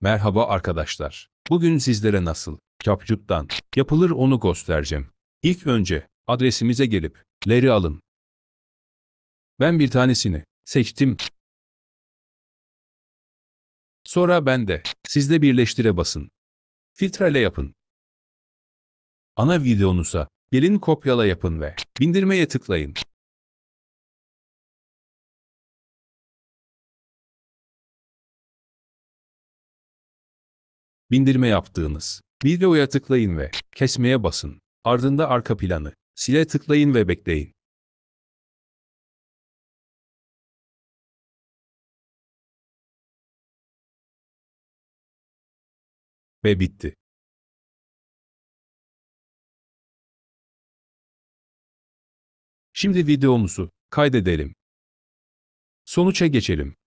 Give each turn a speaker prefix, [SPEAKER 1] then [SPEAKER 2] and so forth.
[SPEAKER 1] Merhaba arkadaşlar. Bugün sizlere nasıl CapCut'tan yapılır onu göstereceğim.
[SPEAKER 2] İlk önce adresimize gelip leri alın. Ben bir tanesini seçtim. Sonra ben de sizde birleştire basın. Filtrele yapın. Ana videonuza
[SPEAKER 3] gelin kopyala yapın ve bindirmeye tıklayın. Bindirme yaptığınız videoya tıklayın ve kesmeye basın. Ardında arka planı sile tıklayın ve bekleyin. Ve bitti. Şimdi videomuzu kaydedelim. Sonuca geçelim.